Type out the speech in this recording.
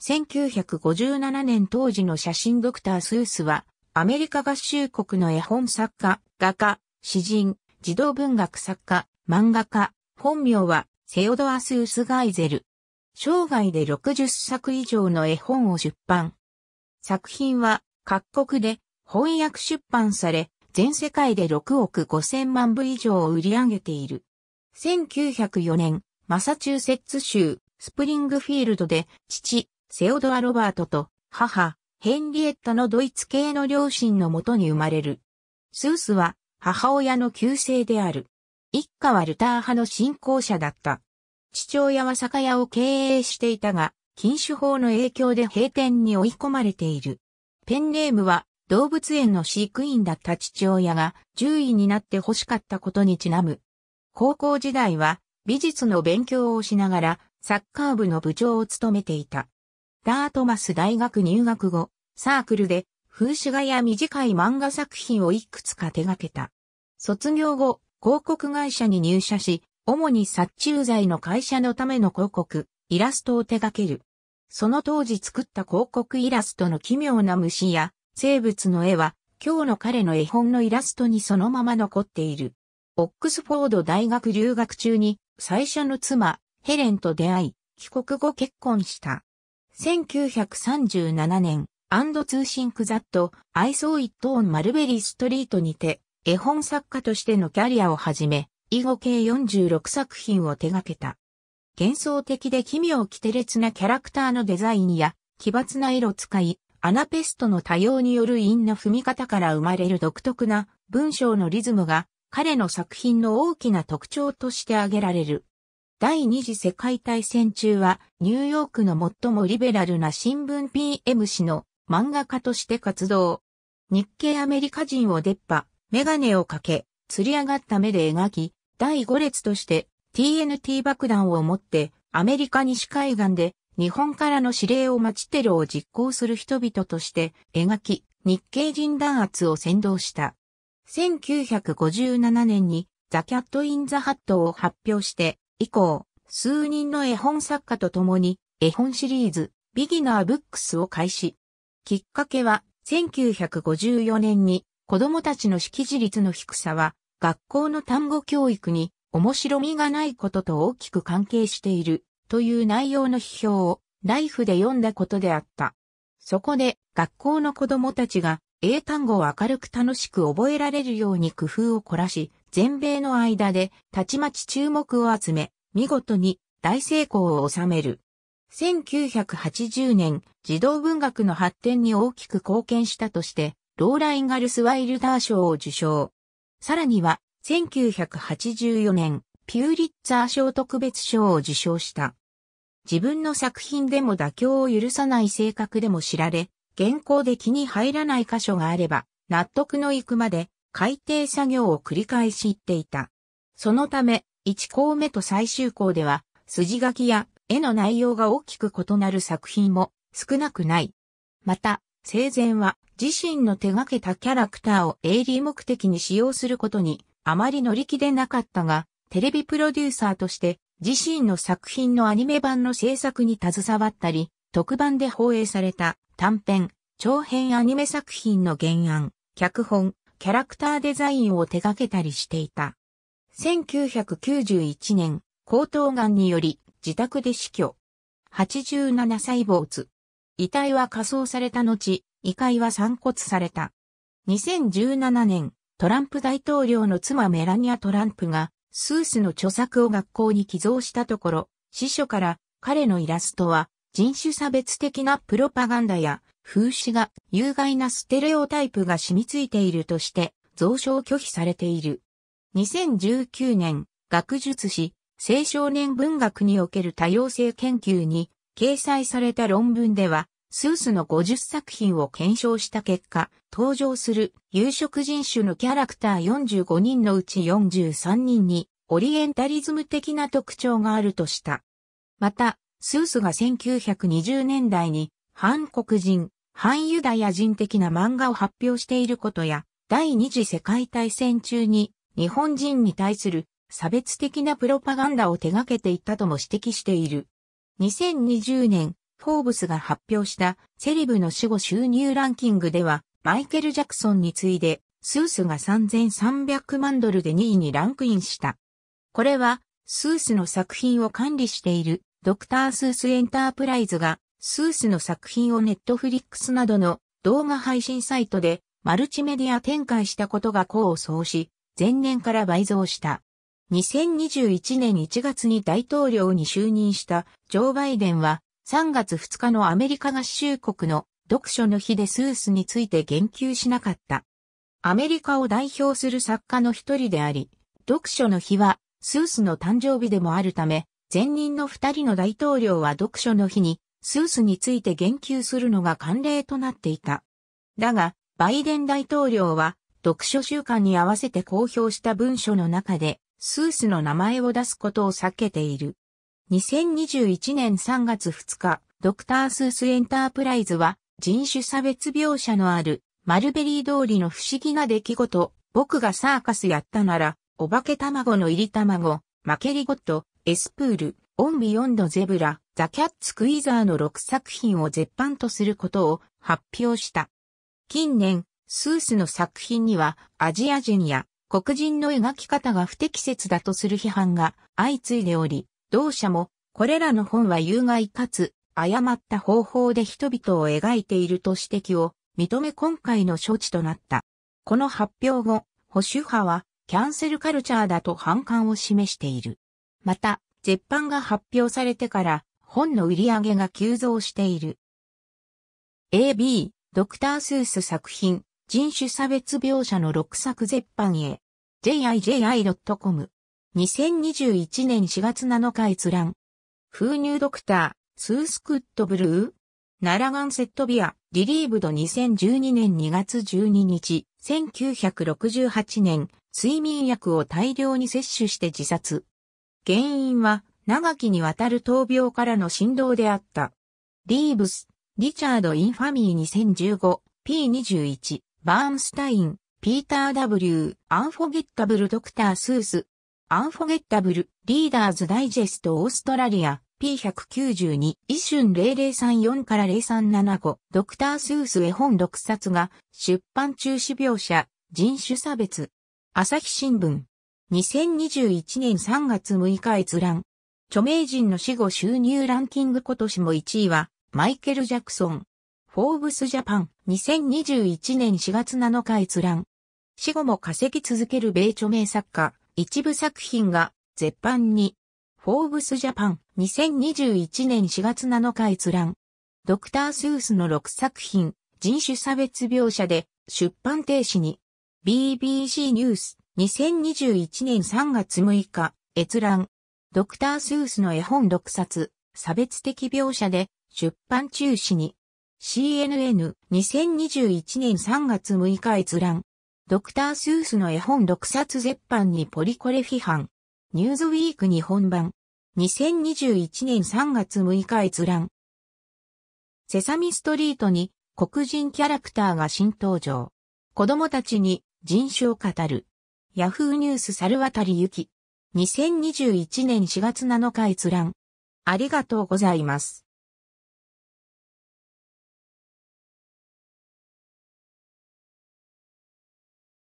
1957年当時の写真ドクター・スースは、アメリカ合衆国の絵本作家、画家、詩人、児童文学作家、漫画家、本名は、セオドア・スース・ガイゼル。生涯で60作以上の絵本を出版。作品は、各国で翻訳出版され、全世界で6億5千万部以上を売り上げている。1904年、マサチューセッツ州スプリングフィールドで父、セオドア・ロバートと母、ヘンリエットのドイツ系の両親のもとに生まれる。スースは母親の旧姓である。一家はルター派の信仰者だった。父親は酒屋を経営していたが、禁酒法の影響で閉店に追い込まれている。ペンネームは動物園の飼育員だった父親が獣医になって欲しかったことにちなむ。高校時代は美術の勉強をしながらサッカー部の部長を務めていた。ダートマス大学入学後、サークルで風刺画や短い漫画作品をいくつか手掛けた。卒業後、広告会社に入社し、主に殺虫剤の会社のための広告、イラストを手掛ける。その当時作った広告イラストの奇妙な虫や生物の絵は、今日の彼の絵本のイラストにそのまま残っている。オックスフォード大学留学中に最初の妻、ヘレンと出会い、帰国後結婚した。1937年、アンド通信クザット、アイソーイットオンマルベリーストリートにて、絵本作家としてのキャリアをはじめ、以後計46作品を手掛けた。幻想的で奇妙奇て烈なキャラクターのデザインや、奇抜な色使い、アナペストの多様による韻の踏み方から生まれる独特な文章のリズムが、彼の作品の大きな特徴として挙げられる。第二次世界大戦中は、ニューヨークの最もリベラルな新聞 PM 誌の漫画家として活動。日系アメリカ人を出っ歯、メガネをかけ、釣り上がった目で描き、第五列として TNT 爆弾を持ってアメリカ西海岸で日本からの指令を待ちテロを実行する人々として描き、日系人弾圧を先導した。1957年にザ・キャット・イン・ザ・ハットを発表して以降、数人の絵本作家と共に絵本シリーズ、ビギナーブックスを開始。きっかけは、1954年に子供たちの識字率の低さは、学校の単語教育に面白みがないことと大きく関係しているという内容の批評をライフで読んだことであった。そこで学校の子供たちが英単語を明るく楽しく覚えられるように工夫を凝らし、全米の間でたちまち注目を集め、見事に大成功を収める。1980年、児童文学の発展に大きく貢献したとして、ローラ・インガルス・ワイルダー賞を受賞。さらには、1984年、ピューリッツァー賞特別賞を受賞した。自分の作品でも妥協を許さない性格でも知られ、原稿で気に入らない箇所があれば、納得のいくまで改定作業を繰り返し行っていた。そのため、1項目と最終項では、筋書きや絵の内容が大きく異なる作品も少なくない。また、生前は自身の手掛けたキャラクターを営利目的に使用することにあまり乗り気でなかったが、テレビプロデューサーとして自身の作品のアニメ版の制作に携わったり、特番で放映された短編、長編アニメ作品の原案、脚本、キャラクターデザインを手掛けたりしていた。1991年、喉頭んにより自宅で死去。87歳没。遺体は火葬された後、遺骸は散骨された。2017年、トランプ大統領の妻メラニア・トランプが、スースの著作を学校に寄贈したところ、司書から彼のイラストは人種差別的なプロパガンダや風刺が有害なステレオタイプが染みついているとして増書拒否されている。2019年、学術誌、青少年文学における多様性研究に掲載された論文では、スースの50作品を検証した結果、登場する有色人種のキャラクター45人のうち43人にオリエンタリズム的な特徴があるとした。また、スースが1920年代に反黒人、反ユダヤ人的な漫画を発表していることや、第二次世界大戦中に日本人に対する差別的なプロパガンダを手掛けていったとも指摘している。2020年、フォーブスが発表したセレブの死後収入ランキングでは、マイケル・ジャクソンに次いで、スースが3300万ドルで2位にランクインした。これは、スースの作品を管理しているドクター・スース・エンタープライズがスースの作品をネットフリックスなどの動画配信サイトでマルチメディア展開したことが功を奏し、前年から倍増した。2021年1月に大統領に就任したジョー・バイデンは3月2日のアメリカ合衆国の読書の日でスースについて言及しなかった。アメリカを代表する作家の一人であり、読書の日はスースの誕生日でもあるため、前任の二人の大統領は読書の日にスースについて言及するのが慣例となっていた。だが、バイデン大統領は、読書週間に合わせて公表した文書の中で、スースの名前を出すことを避けている。2021年3月2日、ドクタースースエンタープライズは、人種差別描写のある、マルベリー通りの不思議な出来事、僕がサーカスやったなら、お化け卵の入り卵、マケリゴット、エスプール、オンビヨンドゼブラ、ザ・キャッツ・クイザーの6作品を絶版とすることを発表した。近年、スースの作品にはアジア人や黒人の描き方が不適切だとする批判が相次いでおり、同社もこれらの本は有害かつ誤った方法で人々を描いていると指摘を認め今回の処置となった。この発表後、保守派はキャンセルカルチャーだと反感を示している。また、絶版が発表されてから本の売り上げが急増している。AB、ドクター・スース作品、人種差別描写の6作絶版へ。jiji.com。2021年4月7日閲覧。風乳ドクター、スースクッドブルーナラガンセットビア、リリーブド2012年2月12日、1968年、睡眠薬を大量に摂取して自殺。原因は長きにわたる闘病からの振動であった。リーブス、リチャード・インファミー 2015P21、バーンスタイン、ピーター・ W、アンフォゲッタブル・ドクター・スース、アンフォゲッタブル、リーダーズ・ダイジェスト・オーストラリア、P192、イシュン0034から0375、ドクター・スース絵本6冊が、出版中止描写、人種差別。朝日新聞、2021年3月6日閲覧。著名人の死後収入ランキング今年も1位は、マイケル・ジャクソン。フォーブスジャパン2021年4月7日閲覧。死後も稼ぎ続ける米著名作家、一部作品が絶版に。フォーブスジャパン2021年4月7日閲覧。ドクター・スースの6作品、人種差別描写で出版停止に。BBC ニュース2021年3月6日、閲覧。ドクター・スースの絵本6冊、差別的描写で出版中止に。CNN2021 年3月6日閲覧。ドクター・スースの絵本6冊絶版にポリコレ批判。ニューズウィーク日本版。2021年3月6日閲覧。セサミストリートに黒人キャラクターが新登場。子供たちに人種を語る。ヤフーニュース猿渡ゆき。2021年4月7日閲覧。ありがとうございます。